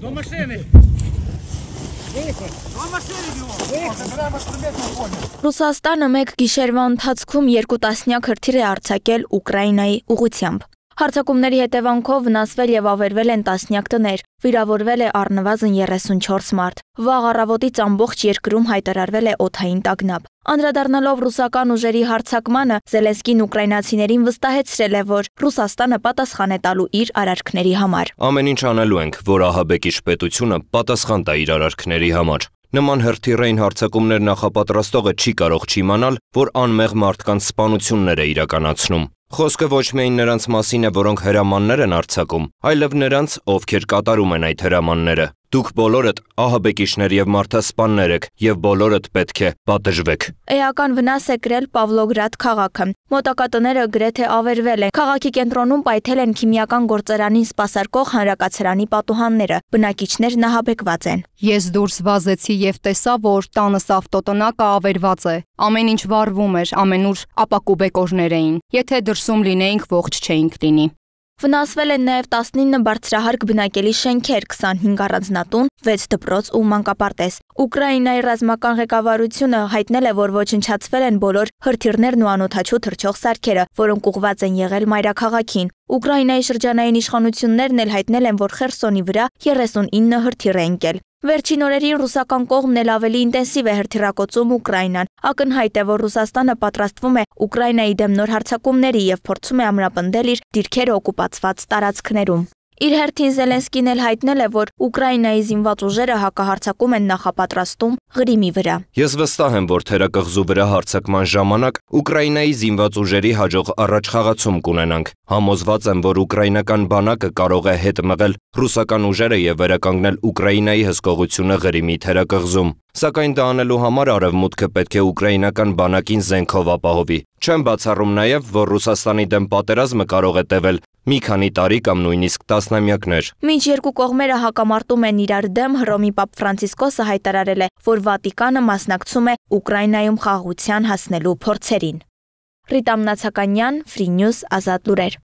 До машины! Ռուսաստանը մեկ գիշերվա ընթացքում երկու տասնյակ հրթիռ է արձակել Ուկրաինայի ուղությամբ։ Հարցակումների հետևանքով վնասվել եւ ավերվել են տասնյակ տներ, վիրավորվել է առնվազն 34 մարդ։ Վաղ առավոտից ամբողջ երկրում հայտարարվել է օթային տագնապ։ Անդրադառնալով ռուսական ուժերի հարցակմանը, Զելենսկին ուկրաինացիներին վստահեցրել է, որ Ռուսաստանը պատասխան է տալու իր արարքների համար։ Ամեն ինչ անելու ենք, որ ահաբեկիչ պետությունը պատասխան տա իր արարքների համար։ Նման հերթիրային հարցակումներ նախապատրաստողը չի կարող չիմանալ, որ անմեղ մարդկանց սպանություններ է իրականացնում։ Խոսքը ոչ միայն նրանց մասին է, որոնք հրամաններ են արձակում, այլև նրանց, ովքեր կատարում են այդ հրամանները։ Դուք բոլորդ ահաբեկիչներ եւ մարդասպաններ եք եւ բոլորդ պետք է պատժվեք։ Էական վնաս է գրել Պավլոգրադ քաղաքը։ Մոտակա տները գրեթե ավերվել են։ Քաղաքի կենտրոնում պայթել են քիմիական գործարանին սպասարկող հանրակացարանի պատուհանները։ Բնակիչներն ահաբեկված են։ Ես դուրս վազեցի եւ տեսա, որ տանս ավտոտնակը ավերված է։ Ամեն ինչ վառվում էր, ամենուր ապակուբեկորներ էին։ Եթե դրսում լինեինք, ողջ չէինք լինի։ Վնասվել են նաև 19 բարձրահարկ բնակելի շենքեր, 25 առանձնատուն, 6 դպրոց ու մանկապարտեզ։ Ուկրաինայի ռազմական ղեկավարությունը հայտնել է, որ ոչնչացվել են բոլոր հրթիռներն ու անօթաչու թռչող սարքերը, որոնք ուղված են եղել մայրաքաղաքին։ Ուկրաինայի շրջանային իշխանություններն էլ հայտնել են, որ Խերսոնի վրա 39 հրթիռ է ընկել։ Վերջին օրերին ռուսական կողմն էլ ավելի ինտենսիվ է հրթիրակոծում Ուկրաինան։ Ակնհայտ է, որ Ռուսաստանը պատրաստվում է Ուկրաինայի դեմ նոր հարձակումների եւ փորձում է ամրապնդել իր դիրքերը օկուպացված տարածքներում։ Իր հերթին Զելենսկին էլ հայտնել է, որ Ուկրաինայի զինված ուժերը հակահարցակում են նախապատրաստում Ղրիմի վրա։ Ես վստահ եմ, որ թերակղզու վրա հարցակման ժամանակ Ուկրաինայի զինված ուժերի հաջող առաջխաղացում կունենանք։ Համոզված եմ, որ ուկրաինական բանակը կարող է հետ մղել ռուսական ուժերը եւ վերականգնել Ուկրաինայի հսկողությունը Ղրիմի թերակղզում։ Սակայն դա անելու համար արևմուտքը պետք է ուկրաինական բանակին զենքով ապահովի։ Չեմ բացառում նաև, որ Ռուսաստանի դեմ պատերազմը կարող է տևել մի քանի տարի կամ նույնիսկ տասնամյակներ։ Մինչ երկու կողմերը հակամարտում են իրար դեմ, Հռոմի Պապ Ֆրանցիսկոսը հայտարարել է, որ Վատիկանը մասնակցում է Ուկրաինայում խաղաղության հասնելու փորձերին։ Ռիտա Մնացականյան, Free News, Ազատ լուրեր։